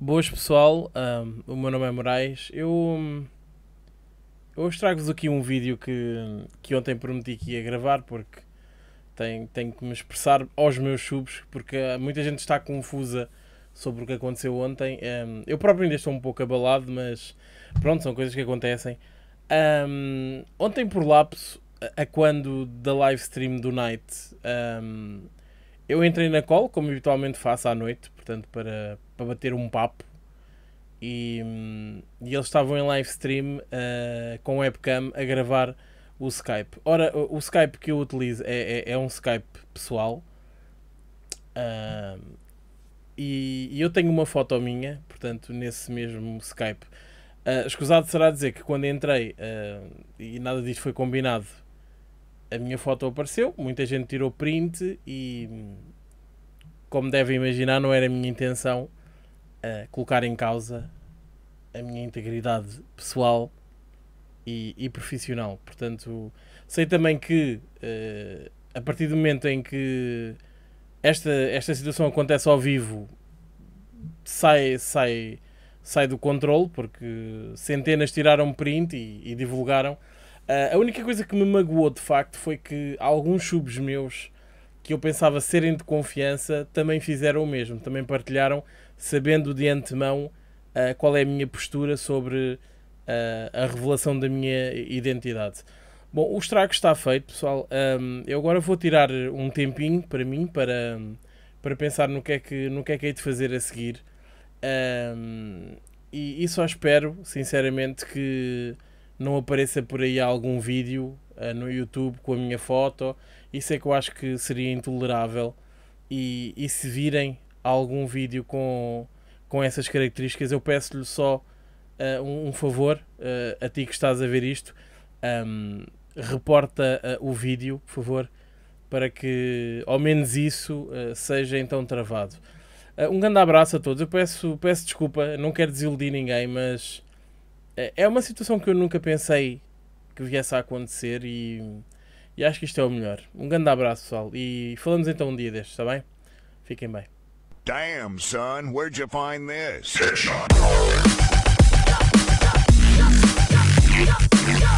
Boas pessoal, um, o meu nome é Moraes. Hum, eu hoje trago-vos aqui um vídeo que, que ontem prometi que ia gravar porque tenho, tenho que me expressar aos meus subs porque ah, muita gente está confusa sobre o que aconteceu ontem. Um, eu próprio ainda estou um pouco abalado, mas pronto, são coisas que acontecem. Um, ontem por lapso, a, a quando da live stream do night, eu entrei na call, como habitualmente faço à noite, portanto para para bater um papo. E, hum, e eles estavam em live stream uh, com webcam a gravar o Skype. Ora, o Skype que eu utilizo é, é, é um Skype pessoal. Uh, e, e, eu tenho uma foto minha, portanto, nesse mesmo Skype. Uh, escusado será dizer que quando entrei uh, e nada disto foi combinado, a minha foto apareceu, muita gente tirou print e, como devem imaginar, não era a minha intenção a colocar em causa a minha integridade pessoal e, e profissional. Portanto, sei também que uh, a partir do momento em que esta, esta situação acontece ao vivo, sai, sai, sai do controle, porque centenas tiraram print e, e divulgaram. Uh, a única coisa que me magoou de facto foi que alguns subs meus que eu pensava serem de confiança também fizeram o mesmo, também partilharam, sabendo de antemão uh, qual é a minha postura sobre uh, a revelação da minha identidade. Bom, o estrago está feito, pessoal. Um, ah, eu agora vou tirar um tempinho para mim para, para pensar no que, é que, no que é que hei de fazer a seguir. Um, e, e só espero, sinceramente, que não apareça por aí algum vídeo uh, no YouTube com a minha foto. Isso é que eu acho que seria intolerável. E, e se virem algum vídeo com, com essas características, eu peço-lhe só uh, um, um, favor eh, a ti que estás a ver isto. Um, ehm, reporta o vídeo, por favor, para que ao menos isso seja então travado. um grande abraço a todos. Eu peço, peço desculpa, não quero desiludir ninguém, mas é uma situação que eu nunca pensei que viesse a acontecer e, e acho que isto é o melhor. Um grande abraço, pessoal, e falamos então um dia destes, está bem? Fiquem bem. Damn, son, where'd you find this?